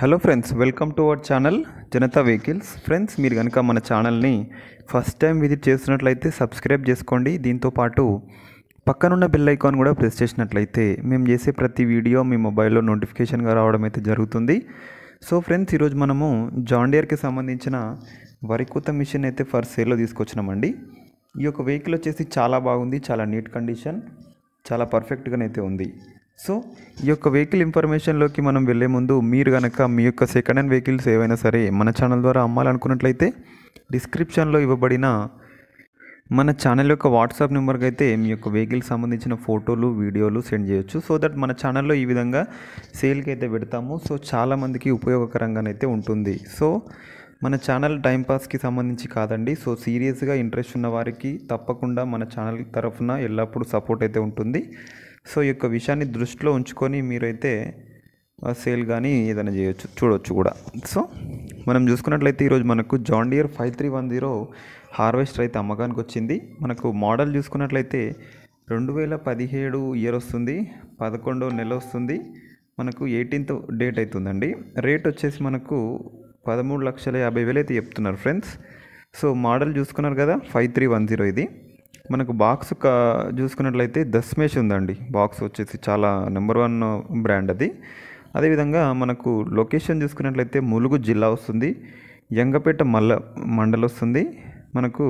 hello friends welcome to our channel Janata vehicles friends మీరు కనుక మన ఛానల్ని ఫస్ట్ టైం విజిట్ చేస్తున్నట్లయితే సబ్స్క్రైబ్ చేసుకోండి దీంతోపాటు పక్కనున్న బెల్ ఐకాన్ కూడా ప్రెస్ చేసినట్లయితే మేము చేసే ప్రతి వీడియో మీ మొబైల్లో నోటిఫికేషన్గా రావడం అయితే జరుగుతుంది సో ఫ్రెండ్స్ ఈరోజు మనము జాండియర్కి సంబంధించిన వరికూత మిషన్ అయితే ఫర్ సేల్లో తీసుకొచ్చినామండి ఈ యొక్క వెహికల్ వచ్చేసి చాలా బాగుంది చాలా నీట్ కండిషన్ చాలా పర్ఫెక్ట్గానైతే ఉంది సో ఈ యొక్క వెహికల్ ఇన్ఫర్మేషన్లోకి మనం వెళ్ళే ముందు మీరు కనుక మీ యొక్క సెకండ్ హ్యాండ్ వెహికల్స్ ఏవైనా సరే మన ఛానల్ ద్వారా అమ్మాలనుకున్నట్లయితే డిస్క్రిప్షన్లో ఇవ్వబడిన మన ఛానల్ యొక్క వాట్సాప్ నెంబర్కి అయితే మీ యొక్క వెహికల్ సంబంధించిన ఫోటోలు వీడియోలు సెండ్ చేయొచ్చు సో దట్ మన ఛానల్లో ఈ విధంగా సేల్కి అయితే పెడతాము సో చాలామందికి ఉపయోగకరంగానైతే ఉంటుంది సో మన ఛానల్ టైంపాస్కి సంబంధించి కాదండి సో సీరియస్గా ఇంట్రెస్ట్ ఉన్న వారికి తప్పకుండా మన ఛానల్ తరఫున ఎల్లప్పుడూ సపోర్ట్ అయితే ఉంటుంది సో ఈ యొక్క విషయాన్ని దృష్టిలో ఉంచుకొని మీరైతే సేల్ కానీ ఏదైనా చేయొచ్చు చూడవచ్చు కూడా సో మనం చూసుకున్నట్లయితే ఈరోజు మనకు John Deere five three one zero harvester అయితే అమ్మకానికి వచ్చింది మనకు మోడల్ చూసుకున్నట్లయితే రెండు వేల పదిహేడు ఇయర్ వస్తుంది పదకొండో నెల వస్తుంది మనకు ఎయిటీన్త్ డేట్ అవుతుందండి రేట్ వచ్చేసి మనకు పదమూడు లక్షల యాభై వేలు అయితే చెప్తున్నారు ఫ్రెండ్స్ సో మోడల్ చూసుకున్నారు కదా ఫైవ్ త్రీ వన్ జీరో ఇది మనకు బాక్స్ చూసుకున్నట్లయితే దస్మేష్ ఉందండి బాక్స్ వచ్చేసి చాలా నెంబర్ వన్ బ్రాండ్ అది అదేవిధంగా మనకు లొకేషన్ చూసుకున్నట్లయితే ములుగు జిల్లా వస్తుంది యంగపేట మల్ల మండల్ వస్తుంది మనకు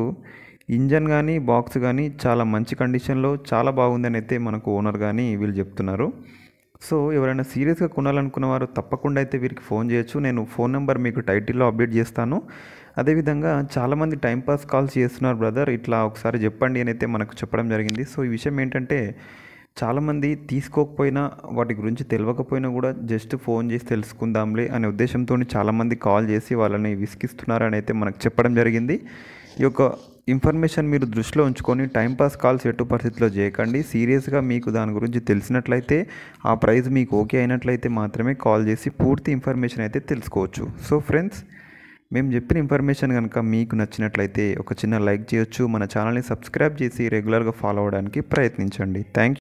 ఇంజన్ కానీ బాక్స్ కానీ చాలా మంచి కండిషన్లో చాలా బాగుందని అయితే మనకు ఓనర్ కానీ వీళ్ళు చెప్తున్నారు సో ఎవరైనా సీరియస్గా కొనాలనుకున్న వారు తప్పకుండా అయితే వీరికి ఫోన్ చేయొచ్చు నేను ఫోన్ నెంబర్ మీకు టైటిల్లో అప్డేట్ చేస్తాను అదేవిధంగా చాలామంది టైంపాస్ కాల్స్ చేస్తున్నారు బ్రదర్ ఇట్లా ఒకసారి చెప్పండి అని అయితే మనకు చెప్పడం జరిగింది సో ఈ విషయం ఏంటంటే చాలామంది తీసుకోకపోయినా వాటి గురించి తెలియకపోయినా కూడా జస్ట్ ఫోన్ చేసి తెలుసుకుందాంలే అనే ఉద్దేశంతో చాలామంది కాల్ చేసి వాళ్ళని విసిగిస్తున్నారని అయితే మనకు చెప్పడం జరిగింది ఈ యొక్క ఇన్ఫర్మేషన్ మీరు దృష్టిలో ఉంచుకొని టైంపాస్ కాల్స్ ఎటు పరిస్థితిలో చేయకండి సీరియస్గా మీకు దాని గురించి తెలిసినట్లయితే ఆ ప్రైజ్ మీకు ఓకే అయినట్లయితే మాత్రమే కాల్ చేసి పూర్తి ఇన్ఫర్మేషన్ అయితే తెలుసుకోవచ్చు సో ఫ్రెండ్స్ మేము చెప్పిన ఇన్ఫర్మేషన్ కనుక మీకు నచ్చినట్లయితే ఒక చిన్న లైక్ చేయొచ్చు మన ఛానల్ని సబ్స్క్రైబ్ చేసి రెగ్యులర్గా ఫాలో అవ్వడానికి ప్రయత్నించండి థ్యాంక్